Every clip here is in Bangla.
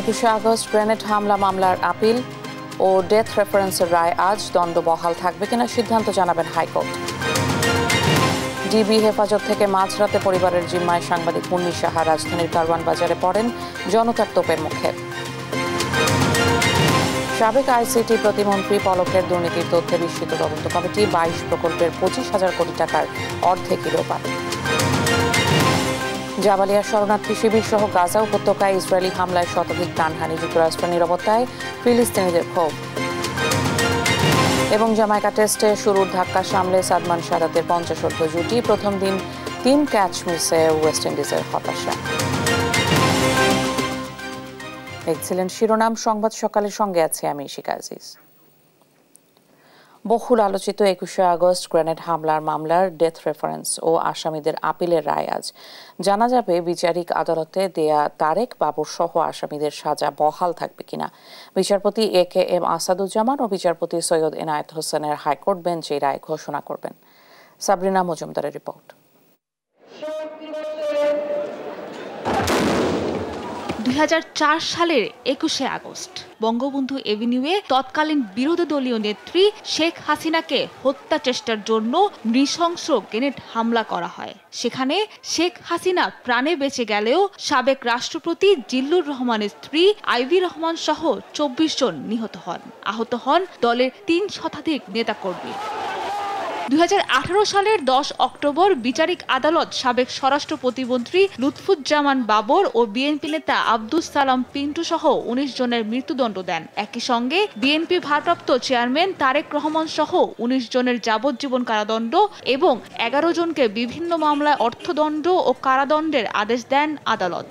একুশে আগস্ট গ্রেনেড হামলা মামলার আপিল ও ডেথ রেফারেন্সের রায় আজ দণ্ড বহাল থাকবে কিনা সিদ্ধান্ত জানাবেন হাইকোর্ট ডিবি হেফাজত থেকে মাঝরাতে পরিবারের জিম্মায় সাংবাদিক পুন্নি সাহা রাজধানীর কারওয়ান বাজারে পড়েন জনতার তোপের মুখে সাবেক আইসিটি প্রতিমন্ত্রী পলকের দুর্নীতির তথ্যে বিস্মিত তদন্ত কমিটি বাইশ প্রকল্পের পঁচিশ হাজার কোটি টাকার অর্ধেক কিলো জাবালিয়া শরণার্থী শিবির সহ গাজা উপত্যকায় ইসরায়েলি হামলায় শতাধিক প্রাণহানি যুক্তরাষ্ট্র নিরাপত্তায় ফিলিস্তিনিদের ক্ষোভ এবং জামাইকা টেস্টে শুরুর ধাক্কা সামলে সাদমান সাদাতের পঞ্চাশোর্ধ জুটি প্রথম দিন তিন ক্যাচ মিসে ওয়েস্ট ইন্ডিজের হতাশা দেখছিলেন শিরোনাম সংবাদ সকালের সঙ্গে আছে আমি শিকা আজিজ বহুল আলোচিত একুশে আগস্ট গ্রেনেড হামলার মামলার ডেথ রেফারেন্স ও আসামিদের আপিলের রায় আজ জানা যাবে বিচারিক আদালতে দেয়া তারেক বাবুর সহ আসামিদের সাজা বহাল থাকবে কিনা বিচারপতি এ কে এম আসাদুজ্জামান ও বিচারপতি সৈয়দ এনায়েত হোসেনের হাইকোর্ট বেঞ্চ এই রায় ঘোষণা করবেন সাবরিনা মজুমদারের রিপোর্ট দুই সালের একুশে আগস্ট বঙ্গবন্ধু এভিনিউয়ে তৎকালীন বিরোধী দলীয় নেত্রী শেখ হাসিনাকে হত্যা চেষ্টার জন্য নৃশংস গ্রেনেড হামলা করা হয় সেখানে শেখ হাসিনা প্রাণে বেঁচে গেলেও সাবেক রাষ্ট্রপতি জিল্লুর রহমানের স্ত্রী আইভি রহমান সহ চব্বিশ জন নিহত হন আহত হন দলের তিন শতাধিক নেতাকর্মী দু সালের দশ অক্টোবর বিচারিক আদালত সাবেক স্বরাষ্ট্র প্রতিমন্ত্রী লুৎফুজ্জামান বাবর ও বিএনপি নেতা আব্দুস সালাম পিন্টু সহ উনিশ জনের মৃত্যুদণ্ড দেন একই সঙ্গে বিএনপি ভারপ্রাপ্ত চেয়ারম্যান তারেক রহমান সহ উনিশ জনের যাবজ্জীবন কারাদণ্ড এবং এগারো জনকে বিভিন্ন মামলায় অর্থদণ্ড ও কারাদণ্ডের আদেশ দেন আদালত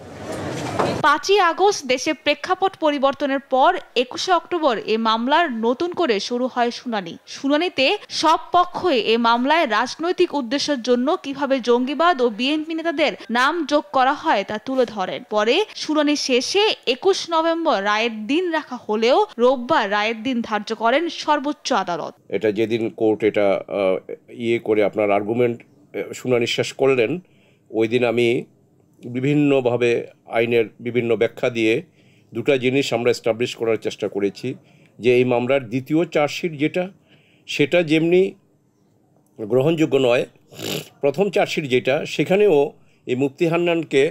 পাঁচই আগস্ট দেশে প্রেক্ষাপট পরিবর্তনের পর একুশে অক্টোবর এ মামলার নতুন করে শুরু হয় শুনানি শুনানিতে সব পক্ষই এ মামলায় রাজনৈতিক উদ্দেশ্যের জন্য কিভাবে জঙ্গিবাদ ও বিএনপি নেতাদের নাম যোগ করা হয় তা তুলে ধরেন পরে শুনানি শেষে একুশ নভেম্বর রায়ের দিন রাখা হলেও রোববার রায়ের দিন ধার্য করেন সর্বোচ্চ আদালত এটা যেদিন কোর্ট এটা ইয়ে করে আপনার আর্গুমেন্ট শুনানি শেষ করলেন ওই দিন আমি বিভিন্নভাবে আইনের বিভিন্ন ব্যাখ্যা দিয়ে দুটা জিনিস আমরা এস্টাবলিশ করার চেষ্টা করেছি যে এই মামলার দ্বিতীয় চার্জশিট যেটা সেটা যেমনি গ্রহণযোগ্য নয় প্রথম চার্জশিট যেটা সেখানেও এই মুফতি হান্নানকে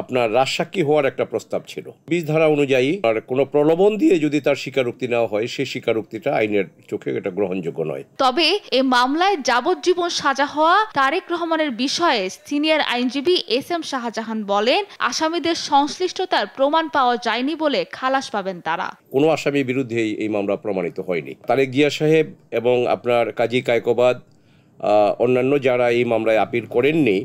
আপনার রাজসাক্ষী হওয়ার একটা প্রস্তাব ছিল বিশ ধারা অনুযায়ী আর কোনো প্রলোভন দিয়ে যদি তার স্বীকারোক্তি নেওয়া হয় সেই স্বীকারোক্তিটা আইনের চোখে এটা গ্রহণযোগ্য নয় তবে এ মামলায় যাবজ্জীবন সাজা হওয়া তারেক রহমানের বিষয়ে সিনিয়র আইনজীবী এস এম শাহজাহান বলেন আসামিদের সংশ্লিষ্টতার প্রমাণ পাওয়া যায়নি বলে খালাস পাবেন তারা কোনো আসামির বিরুদ্ধেই এই মামলা প্রমাণিত হয়নি তারেক গিয়া সাহেব এবং আপনার কাজী কায়কোবাদ অন্যান্য যারা এই মামলায় আপিল করেননি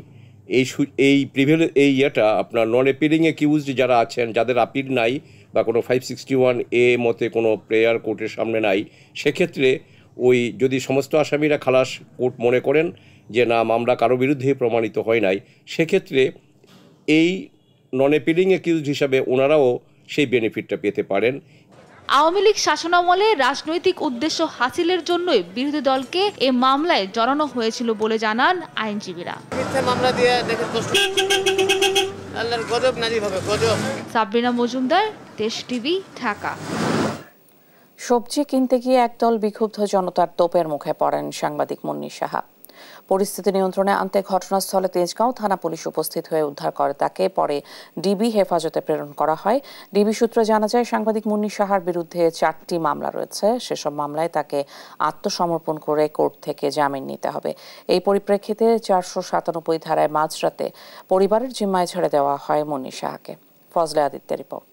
এই এই প্রিভিল এই ইয়েটা আপনার নন অ্যাপিলিং কিউজড যারা আছেন যাদের আপিল নাই বা কোনো ফাইভ সিক্সটি ওয়ান এ মতে কোনো প্রেয়ার কোর্টের সামনে নাই সেক্ষেত্রে ওই যদি সমস্ত আসামিরা খালাস কোর্ট মনে করেন যে না মামলা কারো বিরুদ্ধে প্রমাণিত হয় নাই সেক্ষেত্রে এই নন অ্যাপিলিং অ্যাকিউজ হিসাবে ওনারাও সেই বেনিফিটটা পেতে পারেন আওয়ামী লীগ শাসনামলে রাজনৈতিক উদ্দেশ্য হাসিলের জন্যই বিরোধী দলকে এ মামলায় জড়ানো হয়েছিল বলে জানান আইনজীবীরা সাবিনা সাবরিনা মজুমদার দেশ টিভি ঢাকা সবজি কিনতে গিয়ে একদল বিক্ষুব্ধ জনতার তোপের মুখে পড়েন সাংবাদিক মুন্নি সাহা পরিস্থিতি নিয়ন্ত্রণে আনতে ঘটনাস্থলে তেজগাঁও থানা পুলিশ উপস্থিত হয়ে উদ্ধার করে তাকে পরে ডিবি হেফাজতে প্রেরণ করা হয় ডিবি সূত্রে জানা যায় সাংবাদিক মুন্নি সাহার বিরুদ্ধে চারটি মামলা রয়েছে সেসব মামলায় তাকে আত্মসমর্পণ করে কোর্ট থেকে জামিন নিতে হবে এই পরিপ্রেক্ষিতে চারশো সাতানব্বই ধারায় মাঝরাতে পরিবারের জিম্মায় ছেড়ে দেওয়া হয় মুন্নি সাহাকে ফজলে আদিত্যের রিপোর্ট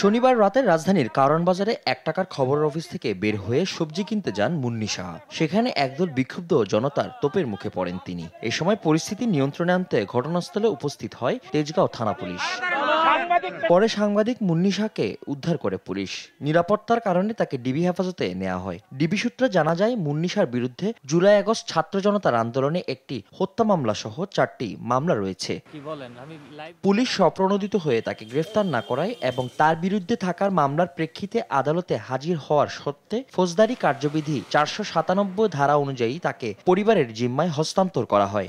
শনিবার রাতে রাজধানীর কারণ বাজারে এক টাকার খবর অফিস থেকে বের হয়ে সবজি কিনতে যান মুন্নি সাহা সেখানে একদল বিক্ষুব্ধ জনতার তোপের মুখে পড়েন তিনি এ সময় পরিস্থিতি নিয়ন্ত্রণে আনতে ঘটনাস্থলে উপস্থিত হয় তেজগাঁও থানা পুলিশ পরে সাংবাদিক মুন্নিশাকে উদ্ধার করে পুলিশ নিরাপত্তার কারণে তাকে ডিবি হেফাজতে নেওয়া হয় ডিবি সূত্রে জানা যায় মুন্নিশার বিরুদ্ধে জুলাই আগস্ট ছাত্র জনতার আন্দোলনে একটি হত্যা মামলা সহ চারটি মামলা রয়েছে পুলিশ স্বপ্রণোদিত হয়ে তাকে গ্রেফতার না করায় এবং তার বিরুদ্ধে থাকার মামলার প্রেক্ষিতে আদালতে হাজির হওয়ার সত্ত্বে ফৌজদারি কার্যবিধি চারশো ধারা অনুযায়ী তাকে পরিবারের জিম্মায় হস্তান্তর করা হয়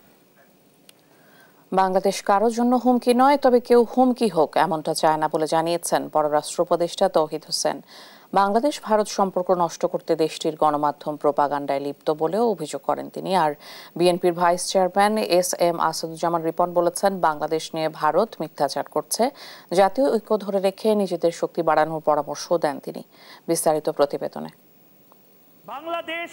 বাংলাদেশ কারোর জন্য হুমকি নয় তবে কেউ হুমকি হোক এমনটা চায় না বলে জানিয়েছেন পররাষ্ট্র উপদেষ্টা তৌহিদ হোসেন বাংলাদেশ ভারত সম্পর্ক নষ্ট করতে দেশটির গণমাধ্যম প্রোপাগান্ডায় লিপ্ত বলেও অভিযোগ করেন তিনি আর বিএনপির vice chairman S M Asaduzzaman Ripon বলেছেন বাংলাদেশ নিয়ে ভারত মিথ্যাচার করছে জাতীয় ঐক্য ধরে রেখে নিজেদের শক্তি বাড়ানোর পরামর্শ দেন তিনি বিস্তারিত প্রতিবেদনে বাংলাদেশ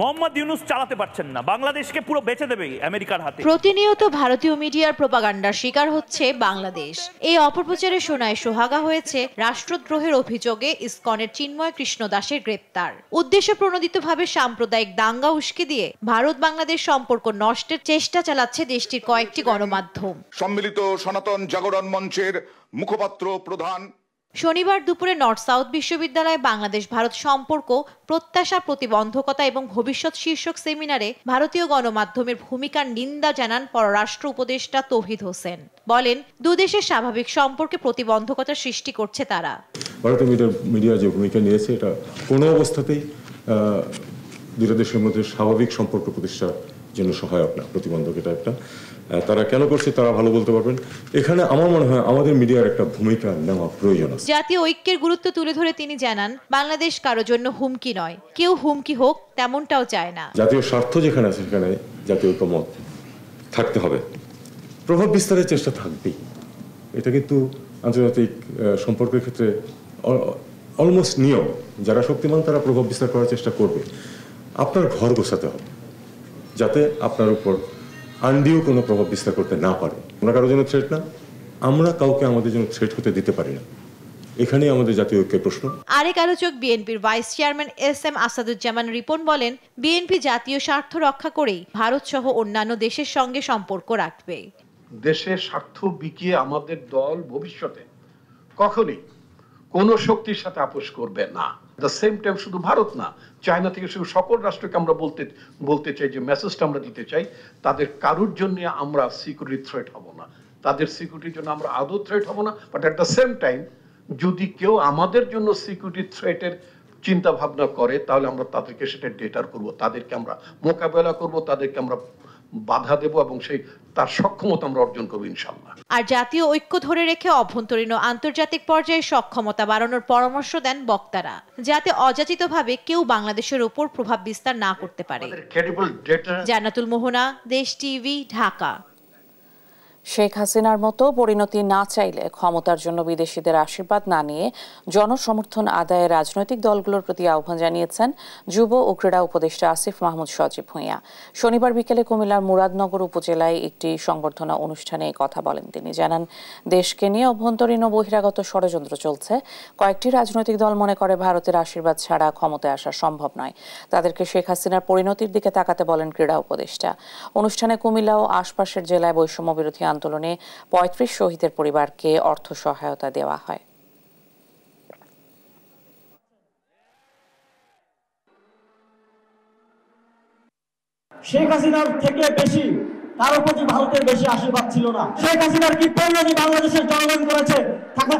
মোহাম্মদ ইউনুস চালাতে পারছেন না বাংলাদেশকে পুরো বেঁচে দেবে আমেরিকার হাতে প্রতিনিয়ত ভারতীয় মিডিয়ার প্রপাগান্ডার শিকার হচ্ছে বাংলাদেশ এই অপপ্রচারে শোনায় সোহাগা হয়েছে রাষ্ট্রদ্রোহের অভিযোগে ইসকনের চিন্ময় কৃষ্ণ দাসের গ্রেপ্তার উদ্দেশ্য প্রণোদিতভাবে সাম্প্রদায়িক দাঙ্গা উস্কে দিয়ে ভারত বাংলাদেশ সম্পর্ক নষ্টের চেষ্টা চালাচ্ছে দেশটির কয়েকটি গণমাধ্যম সম্মিলিত সনাতন জাগরণ মঞ্চের মুখপাত্র প্রধান শনিবার দুপুরে নর্থ সাউথ বিশ্ববিদ্যালয়ে বাংলাদেশ ভারত সম্পর্ক প্রত্যাশা প্রতিবন্ধকতা এবং ভবিষ্যৎ শীর্ষক সেমিনারে ভারতীয় গণমাধ্যমের ভূমিকার নিন্দা জানান পররাষ্ট্র উপদেষ্টা তৌহিদ হোসেন বলেন দুদেশের স্বাভাবিক সম্পর্কে প্রতিবন্ধকতা সৃষ্টি করছে তারা ভারতীয় মিডিয়া যে ভূমিকা নিয়েছে এটা কোনো অবস্থাতেই দুটো দেশের মধ্যে স্বাভাবিক সম্পর্ক প্রতিষ্ঠা জন্য সহায়ক না প্রতিবন্ধক এটা একটা তারা কেন করছে তারা ভালো বলতে পারবেন এখানে আমার মনে হয় আমাদের মিডিয়ার একটা ভূমিকা নেওয়া প্রয়োজন জাতীয় ঐক্যের গুরুত্ব তুলে ধরে তিনি জানান বাংলাদেশ কারো জন্য হুমকি নয় কেউ হুমকি হোক তেমনটাও চায় না জাতীয় স্বার্থ যেখানে আছে সেখানে জাতীয় ঐক্যমত থাকতে হবে প্রভাব বিস্তারের চেষ্টা থাকবেই এটা কিন্তু আন্তর্জাতিক সম্পর্কের ক্ষেত্রে অলমোস্ট নিয়ম যারা শক্তিমান তারা প্রভাব বিস্তার করার চেষ্টা করবে আপনার ঘর গোছাতে হবে যাতে আপনার উপর আন্ডিও কোনো প্রভাব বিস্তার করতে না পারে আমরা কারোর জন্য থ্রেট না আমরা কাউকে আমাদের জন্য থ্রেট হতে দিতে পারি না এখানেই আমাদের জাতীয় ঐক্যের প্রশ্ন আরেক আলোচক বিএনপির vice chairman S M Asaduzzaman Ripon বলেন বিএনপি জাতীয় স্বার্থ রক্ষা করেই ভারত সহ অন্যান্য দেশের সঙ্গে সম্পর্ক রাখবে দেশের স্বার্থ বিকিয়ে আমাদের দল ভবিষ্যতে কখনই কোনো শক্তির সাথে আপোষ করবে না দ্য সেম টাইম শুধু ভারত না চায়না থেকে শুধু সকল রাষ্ট্রকে আমরা বলতে বলতে চাই যে মেসেজটা আমরা দিতে চাই তাদের কারোর জন্য আমরা সিকিউরিটি থ্রেট হব না তাদের সিকিউরিটির জন্য আমরা আদৌ থ্রেট হব না but at the same time যদি কেউ আমাদের জন্য সিকিউরিটি থ্রেটের চিন্তা ভাবনা করে তাহলে আমরা তাদেরকে সেটা ডেটার করব তাদেরকে আমরা মোকাবেলা করব তাদেরকে আমরা বাধা দেব এবং সেই তার সক্ষমতা আমরা অর্জন করব ইনশাল্লাহ আর জাতীয় ঐক্য ধরে রেখে অভ্যন্তরীণ ও আন্তর্জাতিক পর্যায়ে সক্ষমতা বাড়ানোর পরামর্শ দেন বক্তারা যাতে অযাচিতভাবে কেউ বাংলাদেশের উপর প্রভাব বিস্তার না করতে পারে জান্নাতুল মোহনা দেশ টিভি ঢাকা শেখ হাসিনার মতো পরিণতি না চাইলে ক্ষমতার জন্য বিদেশিদের আশীর্বাদ না নিয়ে জনসমর্থন আদায়ে রাজনৈতিক দলগুলোর প্রতি আহ্বান জানিয়েছেন যুব ও ক্রীড়া উপদেষ্টা আসিফ মাহমুদ সজীব ভূঁইয়া শনিবার বিকেলে কুমিল্লার মুরাদনগর উপজেলায় একটি সংবর্ধনা অনুষ্ঠানে কথা বলেন তিনি জানান দেশকে নিয়ে অভ্যন্তরীণ ও বহিরাগত ষড়যন্ত্র চলছে কয়েকটি রাজনৈতিক দল মনে করে ভারতের আশীর্বাদ ছাড়া ক্ষমতায় আসা সম্ভব নয় তাদেরকে শেখ হাসিনার পরিণতির দিকে তাকাতে বলেন ক্রীড়া উপদেষ্টা অনুষ্ঠানে কুমিল্লা ও আশপাশের জেলায় বৈষম্য বিরোধী আন্দোলনে পঁয়ত্রিশ শহীদের পরিবারকে অর্থ সহায়তা দেওয়া হয় শেখ হাসিনার থেকে বেশি প্রতি ভারতের বেশি আশীর্বাদ ছিল না শেখ হাসিনার কি বাংলাদেশের জনগণ করেছে তাকে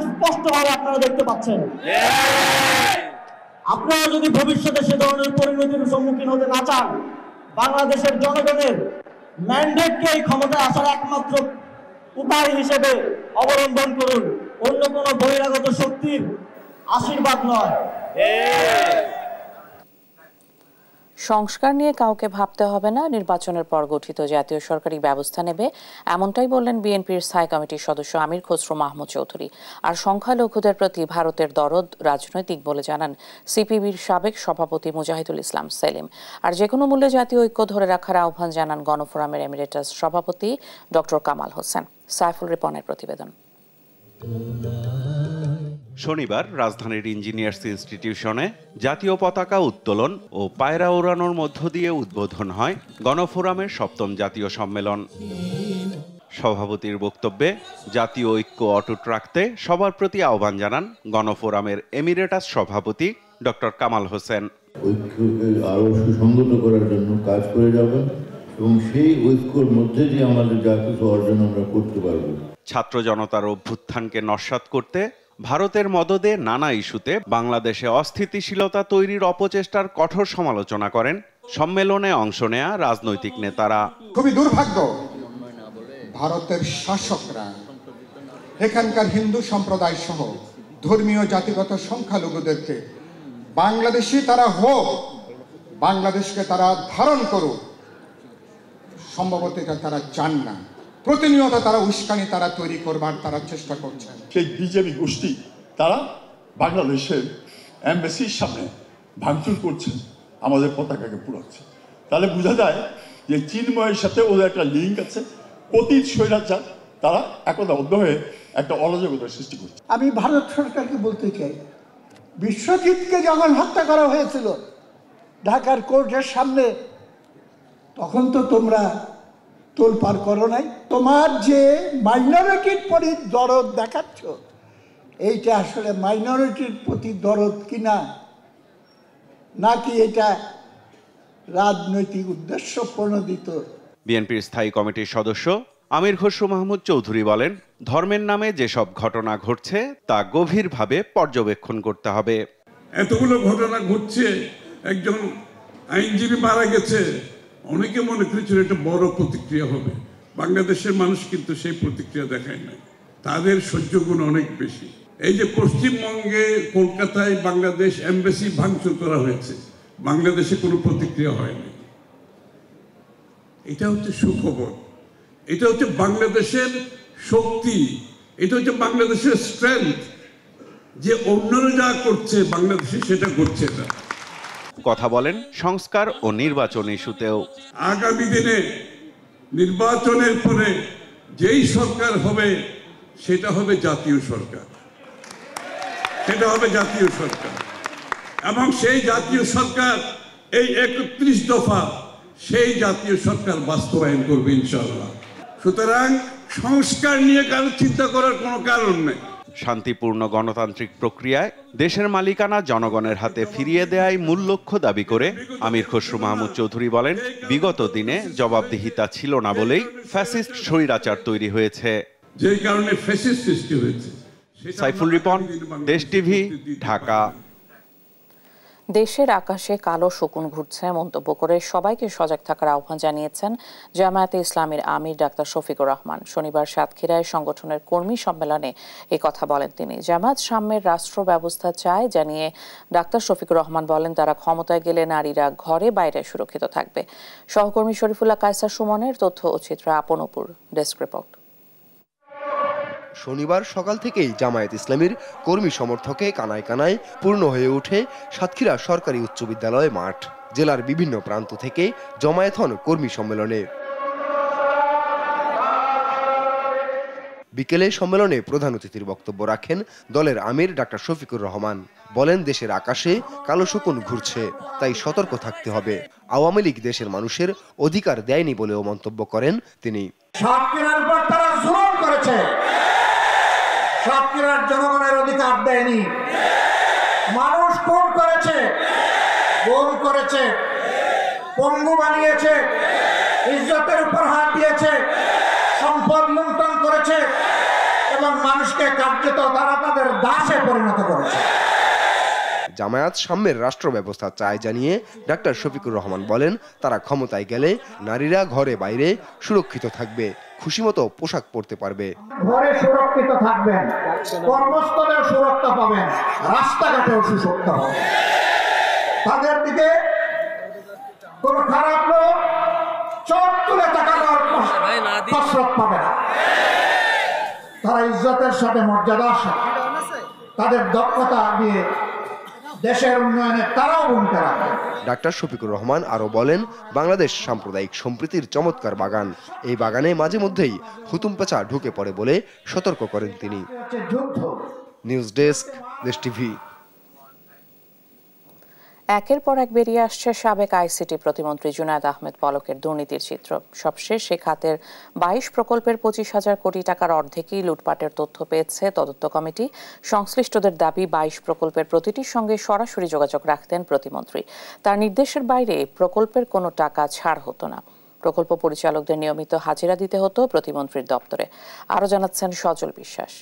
আপনারা দেখতে পাচ্ছেন আপনারা যদি ভবিষ্যতে সে ধরনের পরিণতির সম্মুখীন হতে না চান বাংলাদেশের জনগণের ম্যান্ডেটকে এই ক্ষমতায় আসার একমাত্র উপায় হিসেবে অবলম্বন করুন অন্য কোনো বহিরাগত শক্তির আশীর্বাদ নয় সংস্কার নিয়ে কাউকে ভাবতে হবে না নির্বাচনের পর গঠিত জাতীয় সরকারি ব্যবস্থা নেবে এমনটাই বললেন বিএনপির স্থায়ী কমিটির সদস্য আমির খসরু মাহমুদ চৌধুরী আর সংখ্যালঘুদের প্রতি ভারতের দরদ রাজনৈতিক বলে জানান সিপিবির সাবেক সভাপতি মুজাহিদুল ইসলাম সেলিম আর যে কোনো মূল্যে জাতীয় ঐক্য ধরে রাখার আহ্বান জানান গণফোরামের এমিরেটাস সভাপতি ডক্টর কামাল হোসেন সাইফুল রিপনের প্রতিবেদন শনিবার রাজধানীর ইঞ্জিনিয়ার্স ইনস্টিটিউশনে জাতীয় পতাকা উত্তোলন ও পায়রা ওড়ানোর মধ্য দিয়ে উদ্বোধন হয় গণফোরামের সপ্তম জাতীয় সম্মেলন সভাপতির বক্তব্যে জাতীয় ঐক্য অটুট রাখতে সবার প্রতি আহ্বান জানান গণফোরামের এমিরেটাস সভাপতি ড কামাল হোসেন ঐক্যকে আরও সুসংগত করার জন্য কাজ করে যাবেন এবং সেই ঐক্যর মধ্যে দিয়ে আমাদের যা কিছু অর্জন আমরা করতে পারবো ছাত্র জনতার অভ্যুত্থানকে নস্বাত করতে ভারতের মদদে নানা ইস্যুতে বাংলাদেশে অস্থিতিশীলতা তৈরির অপচেষ্টার কঠোর সমালোচনা করেন সম্মেলনে অংশ নেয়া রাজনৈতিক নেতারা খুবই দুর্ভাগ্য ভারতের শাসকরা এখানকার হিন্দু সম্প্রদায় সহ ধর্মীয় জাতিগত সংখ্যালঘুদেরকে বাংলাদেশি তারা হোক বাংলাদেশকে তারা ধারণ করুক সম্ভবত এটা তারা চান না প্রতিনিয়ত তারা উস্কানি তারা তৈরি করবার তারা চেষ্টা করছেন সেই বিজেপি গোষ্ঠী তারা বাংলাদেশের অ্যাম্বাসির সামনে ভাঙচুর করছে আমাদের পতাকাকে পুরাচ্ছে তাহলে বোঝা যায় যে চিন্ময়ের সাথে ওদের একটা লিঙ্ক আছে অতীত স্বৈরাচার তারা একদাবদ্ধ হয়ে একটা অরাজকতার সৃষ্টি করছে আমি ভারত সরকারকে বলতে চাই বিশ্বজিৎকে যখন হত্যা করা হয়েছিল ঢাকার কোর্টের সামনে তখন তো তোমরা পার করো নাই তোমার যে মাইনরিটির প্রতি দরদ দেখাচ্ছ এইটা আসলে মাইনরিটির প্রতি দরদ কিনা নাকি এটা রাজনৈতিক উদ্দেশ্য প্রণোদিত বিএনপির স্থায়ী কমিটির সদস্য আমির খসরু মাহমুদ চৌধুরী বলেন ধর্মের নামে যেসব ঘটনা ঘটছে তা গভীরভাবে পর্যবেক্ষণ করতে হবে এতগুলো ঘটনা ঘটছে একজন আইনজীবী মারা গেছে অনেকে মনে করেছিল এটা বড় প্রতিক্রিয়া হবে বাংলাদেশের মানুষ কিন্তু সেই প্রতিক্রিয়া দেখায় না তাদের সহ্য গুণ অনেক বেশি এই যে পশ্চিমবঙ্গে কলকাতায় বাংলাদেশ এমবেসি ভাঙচুর করা হয়েছে বাংলাদেশে কোনো প্রতিক্রিয়া হয়নি এটা হচ্ছে সুখবর এটা হচ্ছে বাংলাদেশের শক্তি এটা হচ্ছে বাংলাদেশের স্ট্রেংথ যে অন্যরা যা করছে বাংলাদেশে সেটা করছে না কথা বলেন সংস্কার ও নির্বাচন ইস্যুতেও আগামী দিনে নির্বাচনের পরে যেই সরকার হবে সেটা হবে জাতীয় সরকার সেটা হবে জাতীয় সরকার এবং সেই জাতীয় সরকার এই একত্রিশ দফা সেই জাতীয় সরকার বাস্তবায়ন করবে ইনশাল্লাহ সুতরাং সংস্কার নিয়ে কারো চিন্তা করার কোনো কারণ নেই শান্তিপূর্ণ গণতান্ত্রিক প্রক্রিয়ায় দেশের মালিকানা জনগণের হাতে ফিরিয়ে দেয়াই মূল লক্ষ্য দাবি করে আমির খসরু মাহমুদ চৌধুরী বলেন বিগত দিনে জবাবদিহিতা ছিল না বলেই ফ্যাসিস্ট স্বৈরাচার তৈরি হয়েছে যে কারণে ফ্যাসিস্ট সৃষ্টি হয়েছে সাইফুল রিপন দেশ টিভি ঢাকা দেশের আকাশে কালো শকুন ঘুরছে মন্তব্য করে সবাইকে সজাগ থাকার আহ্বান জানিয়েছেন জামায়াতে ইসলামের আমির ডাক্তার শফিকুর রহমান শনিবার সাতক্ষীরায় সংগঠনের কর্মী সম্মেলনে এ কথা বলেন তিনি জামায়াত সাম্যের রাষ্ট্র ব্যবস্থা চায় জানিয়ে ডাক্তার শফিকুর রহমান বলেন তারা ক্ষমতায় গেলে নারীরা ঘরে বাইরে সুরক্ষিত থাকবে সহকর্মী শরীফুল্লাহ কায়সার সুমনের তথ্য ও চিত্র আপনপুর ডেস্ক রিপোর্ট শনিবার সকাল থেকেই জামায়াত ইসলামীর কর্মী সমর্থকে কানায় কানায় পূর্ণ হয়ে ওঠে সাতক্ষীরা সরকারি উচ্চ বিদ্যালয় মাঠ জেলার বিভিন্ন প্রান্ত থেকে জমায়েত হন কর্মী সম্মেলনে বিকেলে সম্মেলনে প্রধান অতিথির বক্তব্য রাখেন দলের আমির ডাক্তার শফিকুর রহমান বলেন দেশের আকাশে কালো শকুন ঘুরছে তাই সতর্ক থাকতে হবে আওয়ামী লীগ দেশের মানুষের অধিকার দেয়নি বলেও মন্তব্য করেন তিনি করেছে সাতক্ষীরার জনগণের অধিকার দেয়নি মানুষ খুন করেছে গোল করেছে পঙ্গু বানিয়েছে ইজ্জতের উপর হাত দিয়েছে সম্পদ লুণ্ঠন করেছে এবং মানুষকে কার্যত তারা তাদের দাসে পরিণত করেছে জামায়াত সাম্যের রাষ্ট্র ব্যবস্থা চায় জানিয়ে ডাক্তার শফিকুর রহমান বলেন তারা ক্ষমতায় গেলে নারীরা ঘরে বাইরে সুরক্ষিত থাকবে খুশি মতো পোশাক পরতে পারবে ঘরে সুরক্ষিত থাকবেন সুরক্ষা পাবেন সুরক্ষা হবে তাদের দিকে কোন খারাপ লোক চোখ তুলে তাকানোর পাবে তারা ইজ্জতের সাথে মর্যাদা সাথে তাদের দক্ষতা দিয়ে দেশের উন্নয়নে তারাও ভূমিকা রাখে ডাক্তার শফিকুর রহমান আরও বলেন বাংলাদেশ সাম্প্রদায়িক সম্প্রীতির চমৎকার বাগান এই বাগানে মাঝে মধ্যেই হুতুম পেঁচা ঢুকে পড়ে বলে সতর্ক করেন তিনি নিউজ ডেস্ক দেশ টিভি একের পর এক বেরিয়ে আসছে সাবেক আইসিটি প্রতিমন্ত্রী জুনায়দ আহমেদ পলকের দুর্নীতির চিত্র সবশেষ সে খাতের বাইশ প্রকল্পের পঁচিশ হাজার কোটি টাকার অর্ধেকই লুটপাটের তথ্য পেয়েছে তদন্ত কমিটি সংশ্লিষ্টদের দাবি বাইশ প্রকল্পের প্রতিটির সঙ্গে সরাসরি যোগাযোগ রাখতেন প্রতিমন্ত্রী তার নির্দেশের বাইরে প্রকল্পের কোনো টাকা ছাড় হতো না প্রকল্প পরিচালকদের নিয়মিত হাজিরা দিতে হতো প্রতিমন্ত্রীর দপ্তরে আরও জানাচ্ছেন সজল বিশ্বাস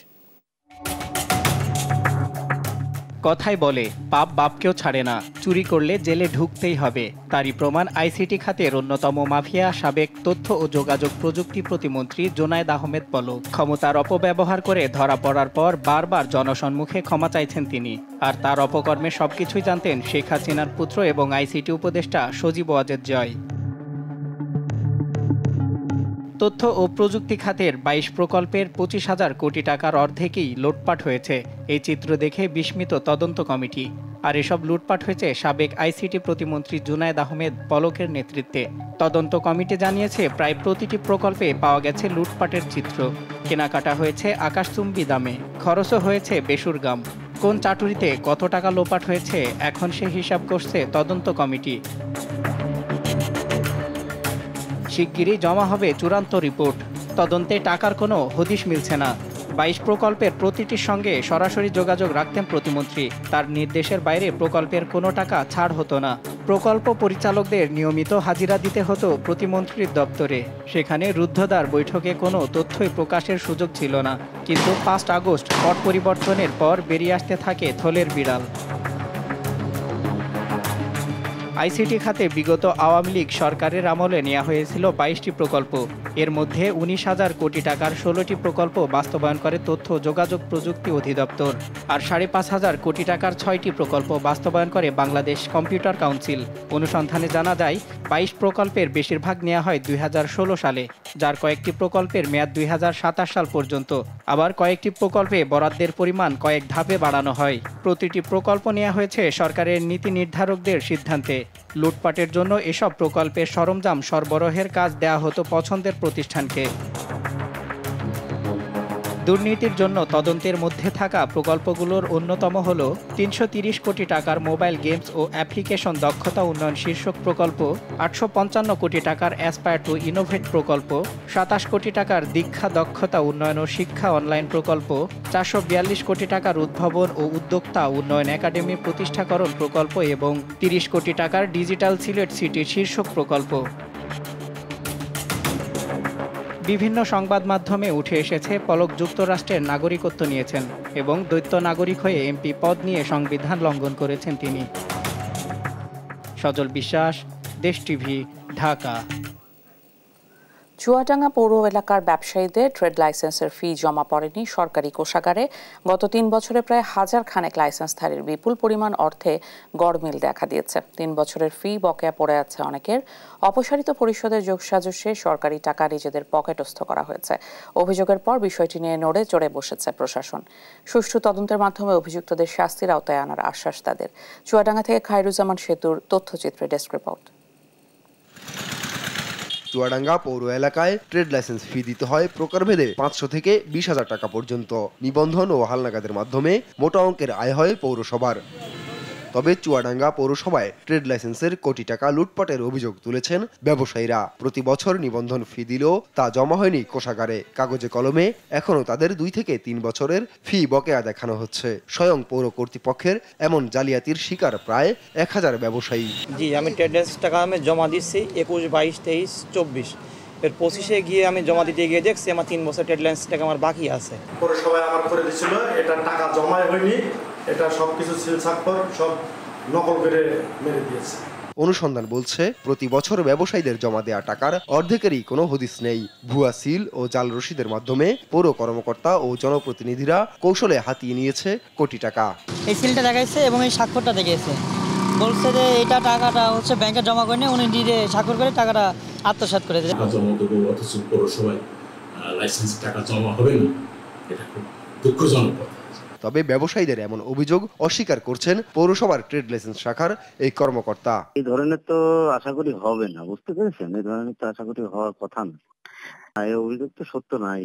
কথায় বলে পাপ বাপকেও ছাড়ে না চুরি করলে জেলে ঢুকতেই হবে তারই প্রমাণ আইসিটি খাতের অন্যতম মাফিয়া সাবেক তথ্য ও যোগাযোগ প্রযুক্তি প্রতিমন্ত্রী জোনায়দ আহমেদ পলক ক্ষমতার অপব্যবহার করে ধরা পড়ার পর বারবার জনসম্মুখে ক্ষমা চাইছেন তিনি আর তার অপকর্মে সবকিছুই জানতেন শেখ হাসিনার পুত্র এবং আইসিটি উপদেষ্টা সজীব ওয়াজেদ জয় তথ্য ও প্রযুক্তি খাতের বাইশ প্রকল্পের পঁচিশ হাজার কোটি টাকার অর্ধেকই লুটপাট হয়েছে এই চিত্র দেখে বিস্মিত তদন্ত কমিটি আর এসব লুটপাট হয়েছে সাবেক আইসিটি প্রতিমন্ত্রী জুনায়দ আহমেদ পলকের নেতৃত্বে তদন্ত কমিটি জানিয়েছে প্রায় প্রতিটি প্রকল্পে পাওয়া গেছে লুটপাটের চিত্র কেনাকাটা হয়েছে আকাশচুম্বী দামে খরচও হয়েছে বেসুরগাম কোন চাটুরিতে কত টাকা লোপাট হয়েছে এখন সে হিসাব করছে তদন্ত কমিটি শিগগিরই জমা হবে চূড়ান্ত রিপোর্ট তদন্তে টাকার কোনো হদিশ মিলছে না বাইশ প্রকল্পের প্রতিটির সঙ্গে সরাসরি যোগাযোগ রাখতেন প্রতিমন্ত্রী তার নির্দেশের বাইরে প্রকল্পের কোনো টাকা ছাড় হতো না প্রকল্প পরিচালকদের নিয়মিত হাজিরা দিতে হতো প্রতিমন্ত্রীর দপ্তরে সেখানে রুদ্ধদ্বার বৈঠকে কোনো তথ্যই প্রকাশের সুযোগ ছিল না কিন্তু পাঁচ আগস্ট পট পরিবর্তনের পর বেরিয়ে আসতে থাকে থলের বিড়াল আইসিটি খাতে বিগত আওয়ামী লীগ সরকারের আমলে নেওয়া হয়েছিল বাইশটি প্রকল্প এর মধ্যে উনিশ হাজার কোটি টাকার ষোলোটি প্রকল্প বাস্তবায়ন করে তথ্য যোগাযোগ প্রযুক্তি অধিদপ্তর আর সাড়ে পাঁচ হাজার কোটি টাকার ছয়টি প্রকল্প বাস্তবায়ন করে বাংলাদেশ কম্পিউটার কাউন্সিল অনুসন্ধানে জানা যায় বাইশ প্রকল্পের বেশিরভাগ নেওয়া হয় দুই সালে যার কয়েকটি প্রকল্পের মেয়াদ দুই সাল পর্যন্ত আবার কয়েকটি প্রকল্পে বরাদ্দের পরিমাণ কয়েক ধাপে বাড়ানো হয় প্রতিটি প্রকল্প নেওয়া হয়েছে সরকারের নীতি নির্ধারকদের সিদ্ধান্তে লুটপাটের জন্য এসব প্রকল্পে সরঞ্জাম সরবরাহের কাজ দেয়া হতো পছন্দের প্রতিষ্ঠানকে দুর্নীতির জন্য তদন্তের মধ্যে থাকা প্রকল্পগুলোর অন্যতম হল তিনশো কোটি টাকার মোবাইল গেমস ও অ্যাপ্লিকেশন দক্ষতা উন্নয়ন শীর্ষক প্রকল্প আটশো কোটি টাকার অ্যাসপায়ার টু ইনোভেট প্রকল্প সাতাশ কোটি টাকার দীক্ষা দক্ষতা উন্নয়ন ও শিক্ষা অনলাইন প্রকল্প চারশো কোটি টাকার উদ্ভাবন ও উদ্যোক্তা উন্নয়ন একাডেমি প্রতিষ্ঠাকরণ প্রকল্প এবং তিরিশ কোটি টাকার ডিজিটাল সিলেট সিটির শীর্ষক প্রকল্প বিভিন্ন সংবাদ মাধ্যমে উঠে এসেছে পলক যুক্তরাষ্ট্রের নাগরিকত্ব নিয়েছেন এবং দ্বৈত নাগরিক হয়ে এমপি পদ নিয়ে সংবিধান লঙ্ঘন করেছেন তিনি সজল বিশ্বাস দেশ টিভি ঢাকা চুয়াডাঙ্গা পৌর এলাকার ব্যবসায়ীদের ট্রেড লাইসেন্সের ফি জমা পড়েনি সরকারি কোষাগারে গত তিন বছরে প্রায় হাজার খানেক লাইসেন্সধারীর বিপুল পরিমাণ অর্থে গড়মিল দেখা দিয়েছে তিন বছরের ফি বকেয়া পড়ে আছে অনেকের অপসারিত পরিষদের যোগসাজশে সরকারি টাকা নিজেদের পকেটস্থ করা হয়েছে অভিযোগের পর বিষয়টি নিয়ে নড়ে চড়ে বসেছে প্রশাসন সুষ্ঠু তদন্তের মাধ্যমে অভিযুক্তদের শাস্তির আওতায় আনার আশ্বাস তাদের চুয়াডাঙ্গা থেকে খায়রুজ্জামান সেতুর তথ্যচিত্রে ডেস্ক রিপোর্ট চুয়াডাঙ্গা পৌর এলাকায় ট্রেড লাইসেন্স ফি দিতে হয় প্রকারভেদে পাঁচশো থেকে বিশ হাজার টাকা পর্যন্ত নিবন্ধন ও হালনাগাদের মাধ্যমে মোটা অঙ্কের আয় হয় পৌরসভার তবে চুয়াডাঙ্গা পৌরসভায় ট্রেড লাইসেন্সের কোটি টাকা লুটপাটের অভিযোগ তুলেছেন ব্যবসায়ীরা প্রতি বছর নিবন্ধন ফি দিলেও তা জমা হয়নি কোষাগারে কাগজে কলমে এখনও তাদের দুই থেকে তিন বছরের ফি বকেয়া দেখানো হচ্ছে স্বয়ং পৌর কর্তৃপক্ষের এমন জালিয়াতির শিকার প্রায় এক হাজার ব্যবসায়ী জি আমি ট্রেড লাইসেন্স টাকা আমি জমা দিচ্ছি একুশ বাইশ তেইশ চব্বিশ এর পঁচিশে গিয়ে আমি জমা দিতে গিয়ে দেখছি আমার তিন বছর টেডলাইন্স টাকা আমার বাকি আছে পৌরসভায় আমার করে দিয়েছিল এটা টাকা জমা হয়নি এটা সব কিছু সিলসাক্ষর সব নকল করে মেরে দিয়েছে অনুসন্ধান বলছে প্রতি বছর ব্যবসায়ীদের জমা দেয়া টাকার অর্ধেকেরই কোনো হদিস নেই ভুয়া সিল ও জাল রসিদের মাধ্যমে পৌর কর্মকর্তা ও জনপ্রতিনিধিরা কৌশলে হাতিয়ে নিয়েছে কোটি টাকা এই সিলটা দেখাইছে এবং এই স্বাক্ষরটা দেখিয়েছে বলছে যে এটা টাকাটা হচ্ছে ব্যাংকে জমা করে উনি দিয়ে স্বাক্ষর করে টাকাটা আত্মসাৎ করে দেয় লাইসেন্স টাকা জমা হবে না এটা খুব দুঃখজনক কথা তবে ব্যবসায়ীদের এমন অভিযোগ অস্বীকার করছেন পৌরসভার ট্রেড লাইসেন্স শাখার এই কর্মকর্তা এই ধরনের তো আশা করি হবে না বুঝতে পেরেছেন এই ধরনের তো আশা করি হওয়ার কথা না এই অভিযোগ তো সত্য নাই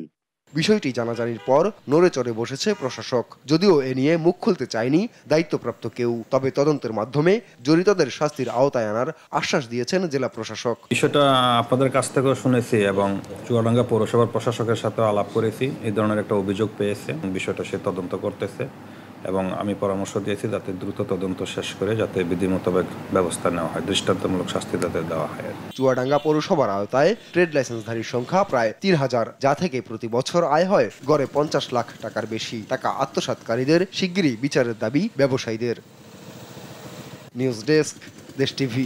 বিষয়টি জানাজানির পর নড়ে বসেছে প্রশাসক যদিও এ নিয়ে মুখ খুলতে চায়নি দায়িত্বপ্রাপ্ত কেউ তবে তদন্তের মাধ্যমে জড়িতদের শাস্তির আওতায় আনার আশ্বাস দিয়েছেন জেলা প্রশাসক বিষয়টা আপনাদের কাছ থেকেও শুনেছি এবং চুয়াডাঙ্গা পৌরসভার প্রশাসকের সাথে আলাপ করেছি এই ধরনের একটা অভিযোগ পেয়েছে বিষয়টা সে তদন্ত করতেছে এবং আমি পরামর্শ দিয়েছি যাতে দ্রুত তদন্ত শেষ করে যাতে বিধি মোতাবেক ব্যবস্থা নেওয়া হয় দৃষ্টান্তমূলক শাস্তি যাতে দেওয়া হয় চুয়াডাঙ্গা পৌরসভার আওতায় ট্রেড লাইসেন্সধারীর সংখ্যা প্রায় তিন হাজার যা থেকে প্রতি বছর আয় হয় গড়ে পঞ্চাশ লাখ টাকার বেশি টাকা আত্মসাতকারীদের শিগগিরই বিচারের দাবি ব্যবসায়ীদের নিউজ ডেস্ক দেশ টিভি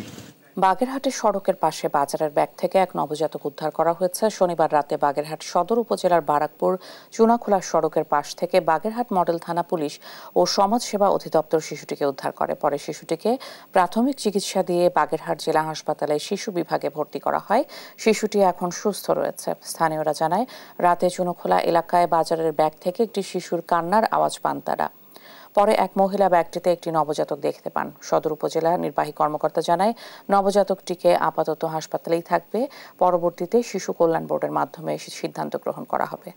বাগেরহাটের সড়কের পাশে বাজারের ব্যাগ থেকে এক নবজাতক উদ্ধার করা হয়েছে শনিবার রাতে বাগেরহাট সদর উপজেলার বারাকপুর চুনাখোলা সড়কের পাশ থেকে বাগেরহাট মডেল থানা পুলিশ ও সমাজসেবা অধিদপ্তর শিশুটিকে উদ্ধার করে পরে শিশুটিকে প্রাথমিক চিকিৎসা দিয়ে বাগেরহাট জেলা হাসপাতালে শিশু বিভাগে ভর্তি করা হয় শিশুটি এখন সুস্থ রয়েছে স্থানীয়রা জানায় রাতে চুনাখোলা এলাকায় বাজারের ব্যাগ থেকে একটি শিশুর কান্নার আওয়াজ পান তারা পরে এক মহিলা ব্যাগটিতে একটি নবজাতক দেখতে পান সদর উপজেলা নির্বাহী কর্মকর্তা জানায় নবজাতকটিকে আপাতত হাসপাতালেই থাকবে পরবর্তীতে শিশু কল্যাণ বোর্ডের মাধ্যমে সিদ্ধান্ত গ্রহণ করা হবে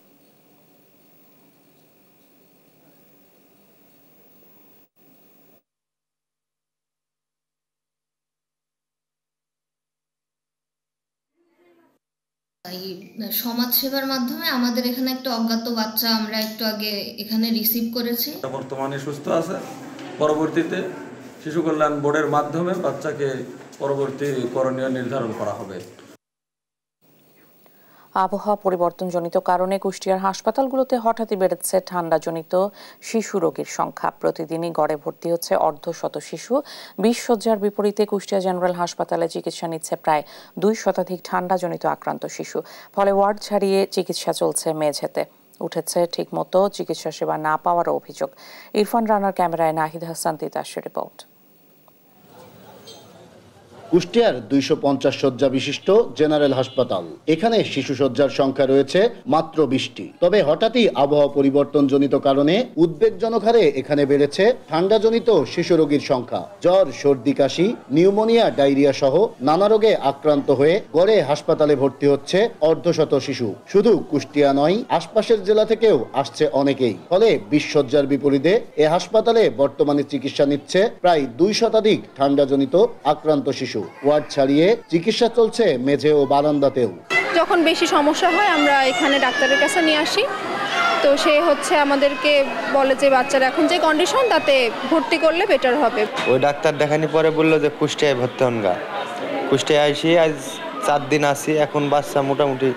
এই সমাজ সেবার মাধ্যমে আমাদের এখানে একটা অজ্ঞাত বাচ্চা আমরা একটু আগে এখানে রিসিভ করেছি বর্তমানে সুস্থ আছে পরবর্তীতে শিশু কল্যাণ বোর্ডের মাধ্যমে বাচ্চাকে পরবর্তী করণীয় নির্ধারণ করা হবে আবহাওয়া পরিবর্তনজনিত কারণে কুষ্টিয়ার হাসপাতালগুলোতে হঠাৎই বেড়েছে ঠান্ডাজনিত শিশু রোগীর সংখ্যা প্রতিদিনই গড়ে ভর্তি হচ্ছে অর্ধশত শিশু বিশ শয্যার বিপরীতে কুষ্টিয়া জেনারেল হাসপাতালে চিকিৎসা নিচ্ছে প্রায় দুই শতাধিক ঠান্ডাজনিত আক্রান্ত শিশু ফলে ওয়ার্ড ছাড়িয়ে চিকিৎসা চলছে মেঝেতে উঠেছে ঠিকমতো চিকিৎসা সেবা না পাওয়ারও অভিযোগ ইরফান রানার ক্যামেরায় নাহিদ হাসান তিতাসের রিপোর্ট কুষ্টিয়ার দুইশো পঞ্চাশ শয্যা বিশিষ্ট জেনারেল হাসপাতাল এখানে শিশু শয্যার সংখ্যা রয়েছে মাত্র বিশটি তবে হঠাৎই আবহাওয়া পরিবর্তনজনিত কারণে উদ্বেগজনক হারে এখানে বেড়েছে ঠান্ডাজনিত শিশু রোগীর সংখ্যা জ্বর সর্দি কাশি নিউমোনিয়া ডায়রিয়া সহ নানা রোগে আক্রান্ত হয়ে গড়ে হাসপাতালে ভর্তি হচ্ছে অর্ধশত শিশু শুধু কুষ্টিয়া নয় আশপাশের জেলা থেকেও আসছে অনেকেই ফলে বিশ্বজ্জার বিপরীতে এ হাসপাতালে বর্তমানে চিকিৎসা নিচ্ছে প্রায় দুই শতাধিক ঠান্ডাজনিত আক্রান্ত শিশু ওয়ার্ড ছাড়িয়ে চিকিৎসা চলছে মেঝে ও বারান্দাতেও যখন বেশি সমস্যা হয় আমরা এখানে ডাক্তারের কাছে নিয়ে আসি তো সে হচ্ছে আমাদেরকে বলে যে বাচ্চার এখন যে কন্ডিশন তাতে ভর্তি করলে বেটার হবে ওই ডাক্তার দেখানি পরে বললো যে কুষ্টিয়ায় ভর্তি হন গা কুষ্টিয়ায় আসি আজ চার দিন আসি এখন বাচ্চা মোটামুটি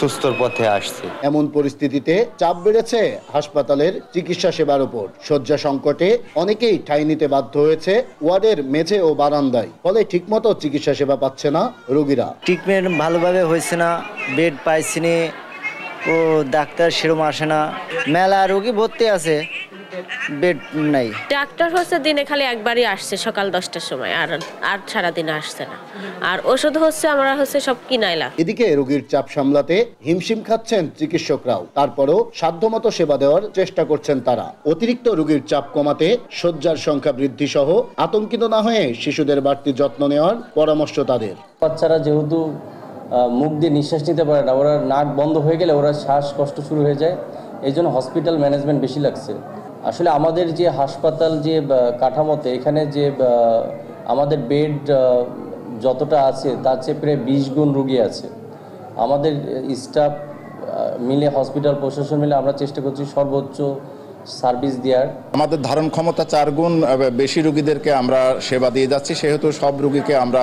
সুস্থর পথে আসছে এমন পরিস্থিতিতে চাপ বেড়েছে হাসপাতালের চিকিৎসা সেবার উপর শয্যা সংকটে অনেকেই ঠাঁই নিতে বাধ্য হয়েছে ওয়ার্ডের মেঝে ও বারান্দায় ফলে ঠিকমতো চিকিৎসা সেবা পাচ্ছে না রোগীরা ট্রিটমেন্ট ভালোভাবে হয়েছে না বেড পাইছি ও ডাক্তার সেরম আসে না মেলা রোগী ভর্তি আছে বেড নাই ডাক্তার হচ্ছে দিনে খালি একবারই আসছে সকাল দশটার সময় আর আর সারাদিন আসছে না আর ওষুধ হচ্ছে আমরা হচ্ছে সব কিনাই লাগ এদিকে রোগীর চাপ সামলাতে হিমশিম খাচ্ছেন চিকিৎসকরাও তারপরেও সাধ্যমতো সেবা দেওয়ার চেষ্টা করছেন তারা অতিরিক্ত রোগীর চাপ কমাতে শয্যার সংখ্যা বৃদ্ধি সহ আতঙ্কিত না হয়ে শিশুদের বাড়তি যত্ন নেওয়ার পরামর্শ তাদের বাচ্চারা যেহেতু মুখ দিয়ে নিঃশ্বাস নিতে পারে না ওরা নাক বন্ধ হয়ে গেলে ওরা শ্বাসকষ্ট শুরু হয়ে যায় এই জন্য হসপিটাল ম্যানেজমেন্ট বেশি লাগছে আসলে আমাদের যে হাসপাতাল যে কাঠামোতে এখানে যে আমাদের বেড যতটা আছে তার চেয়ে প্রায় বিশ গুণ রুগী আছে আমাদের স্টাফ মিলে হসপিটাল প্রশাসন মিলে আমরা চেষ্টা করছি সর্বোচ্চ সার্ভিস দেওয়ার আমাদের ধারণ ক্ষমতা চার গুণ বেশি রুগীদেরকে আমরা সেবা দিয়ে যাচ্ছি সেহেতু সব রুগীকে আমরা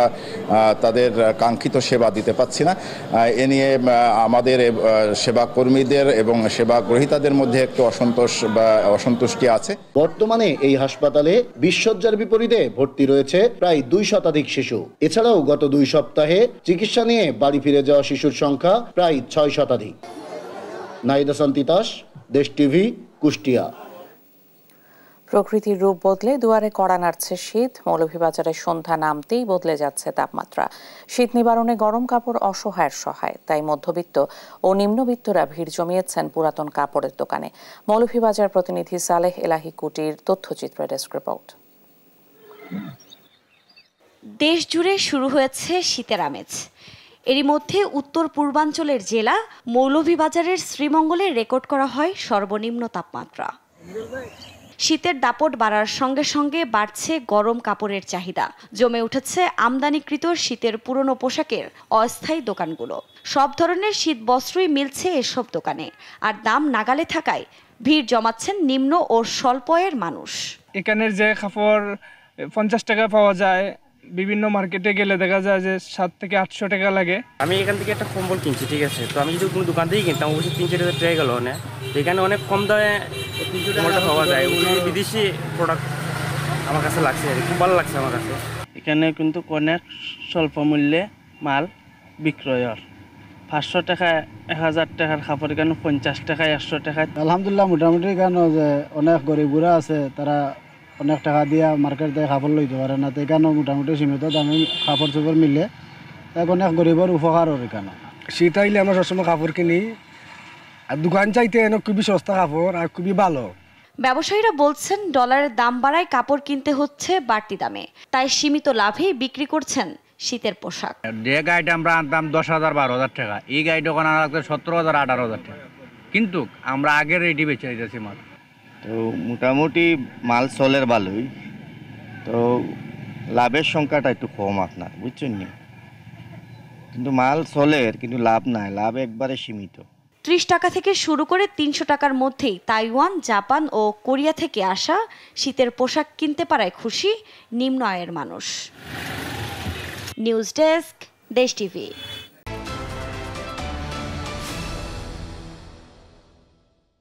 তাদের কাঙ্ক্ষিত সেবা দিতে পাচ্ছি না এ নিয়ে আমাদের সেবা কর্মীদের এবং সেবা গ্রহীতাদের মধ্যে একটু অসন্তোষ বা অসন্তুষ্টি আছে বর্তমানে এই হাসপাতালে বিশ্বজ্জার বিপরীতে ভর্তি রয়েছে প্রায় দুই শতাধিক শিশু এছাড়াও গত দুই সপ্তাহে চিকিৎসা নিয়ে বাড়ি ফিরে যাওয়া শিশুর সংখ্যা প্রায় ছয় শতাধিক নাইদাসান তিতাস দেশ টিভি কুষ্টিয়া প্রকৃতির রূপ বদলে দুয়ারে কড়া নাড়ছে শীত মৌলভীবাজারে সন্ধ্যা নামতেই বদলে যাচ্ছে তাপমাত্রা শীত নিবারণে গরম কাপড় অসহায়ের সহায় তাই মধ্যবিত্ত ও নিম্নবিত্তরা ভিড় জমিয়েছেন পুরাতন কাপড়ের দোকানে মৌলভীবাজার প্রতিনিধি সালেহ এলাহি কুটির তথ্যচিত্র ডেস্ক রিপোর্ট দেশ জুড়ে শুরু হয়েছে শীতের আমেজ এরই মধ্যে উত্তর পূর্বাঞ্চলের জেলা মৌলভীবাজারের শ্রীমঙ্গলে রেকর্ড করা হয় সর্বনিম্ন তাপমাত্রা শীতের দাপট বাড়ার সঙ্গে সঙ্গে বাড়ছে গরম কাপড়ের চাহিদা জমে উঠেছে আমদানিকৃত শীতের পুরনো পোশাকের অস্থায়ী দোকানগুলো সব ধরনের শীত বস্ত্রই মিলছে এসব দোকানে আর দাম নাগালে থাকায় ভিড় জমাচ্ছেন নিম্ন ও স্বল্পয়ের মানুষ এখানের যে কাপড় পঞ্চাশ টাকা পাওয়া যায় বিভিন্ন মার্কেটে গেলে দেখা যায় যে সাত থেকে আটশো টাকা লাগে আমি এখান থেকে একটা কম্বল কিনছি ঠিক আছে তো আমি যদি কোনো দোকান থেকেই কিনতাম অবশ্যই তিনশো টাকা ট্রাই গেল অনেক এখানে অনেক কম দামে কম্বলটা পাওয়া যায় বিদেশি প্রোডাক্ট আমার কাছে লাগছে আর খুব ভালো লাগছে আমার কাছে এখানে কিন্তু অনেক স্বল্প মূল্যে মাল বিক্রয়ের পাঁচশো টাকা এক হাজার টাকার খাবার কেন পঞ্চাশ টাকা একশো টাকা আলহামদুলিল্লাহ মোটামুটি কেন যে অনেক গরিবরা আছে তারা অনেক টাকা দিয়ে মার্কেট থেকে কাপড় লইতে পারে না তো এখানে মোটামুটি সীমিত দামে কাপড় চোপড় মিলে এক অনেক গরিবের উপকার ওর এখানে শীত আইলে আমরা সবসময় কাপড় কিনি আর দোকান চাইতে এনে খুবই সস্তা কাপড় আর খুবই ভালো ব্যবসায়ীরা বলছেন ডলারের দাম বাড়ায় কাপড় কিনতে হচ্ছে বাড়তি দামে তাই সীমিত লাভে বিক্রি করছেন শীতের পোশাক যে গাইড আমরা আনতাম দশ হাজার বারো হাজার টাকা এই গাড়িটা ওখানে আনা লাগতো সতেরো হাজার আঠারো হাজার টাকা কিন্তু আমরা আগের রেডি বেচে নিতেছি মাত্র তো মোটামুটি মাল চলের ভালোই তো লাভের সংখ্যাটা একটু কম আপনার বুঝছেন নি কিন্তু মাল চলের কিন্তু লাভ নাই লাভ একবারে সীমিত ত্রিশ টাকা থেকে শুরু করে তিনশো টাকার মধ্যেই তাইওয়ান জাপান ও কোরিয়া থেকে আসা শীতের পোশাক কিনতে পারায় খুশি নিম্ন আয়ের মানুষ নিউজ ডেস্ক দেশ টিভি